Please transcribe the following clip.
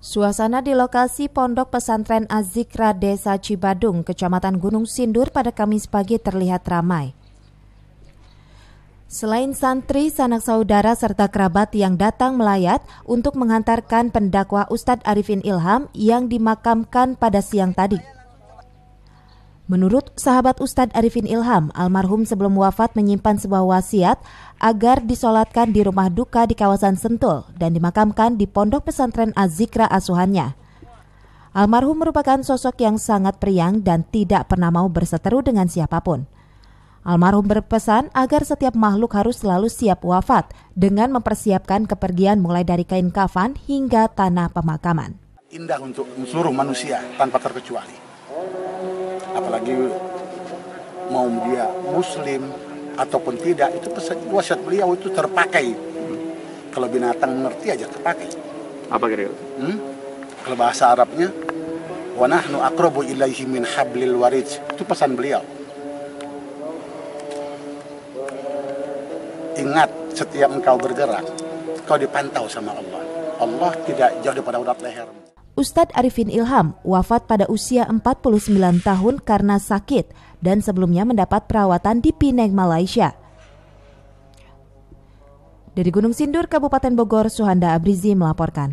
Suasana di lokasi Pondok Pesantren Azikra Desa Cibadung, Kecamatan Gunung Sindur pada Kamis pagi terlihat ramai. Selain santri, sanak saudara serta kerabat yang datang melayat untuk menghantarkan pendakwa Ustadz Arifin Ilham yang dimakamkan pada siang tadi. Menurut sahabat Ustadz Arifin Ilham, almarhum sebelum wafat menyimpan sebuah wasiat agar disolatkan di rumah duka di kawasan Sentul dan dimakamkan di pondok pesantren Azikra asuhannya. Almarhum merupakan sosok yang sangat periang dan tidak pernah mau berseteru dengan siapapun. Almarhum berpesan agar setiap makhluk harus selalu siap wafat dengan mempersiapkan kepergian mulai dari kain kafan hingga tanah pemakaman. Indah untuk seluruh manusia tanpa terkecuali apalagi mau dia muslim ataupun tidak itu pesan wasiat beliau itu terpakai hmm. kalau binatang ngerti aja terpakai apa kira-kira hmm? kalau bahasa Arabnya wa nahnu aqrabu ilaihi min hablil warid itu pesan beliau ingat setiap engkau bergerak kau dipantau sama Allah Allah tidak jauh daripada urat leher Ustadz Arifin Ilham wafat pada usia 49 tahun karena sakit dan sebelumnya mendapat perawatan di Pineng, Malaysia. Dari Gunung Sindur, Kabupaten Bogor, Suhanda Abrizi melaporkan.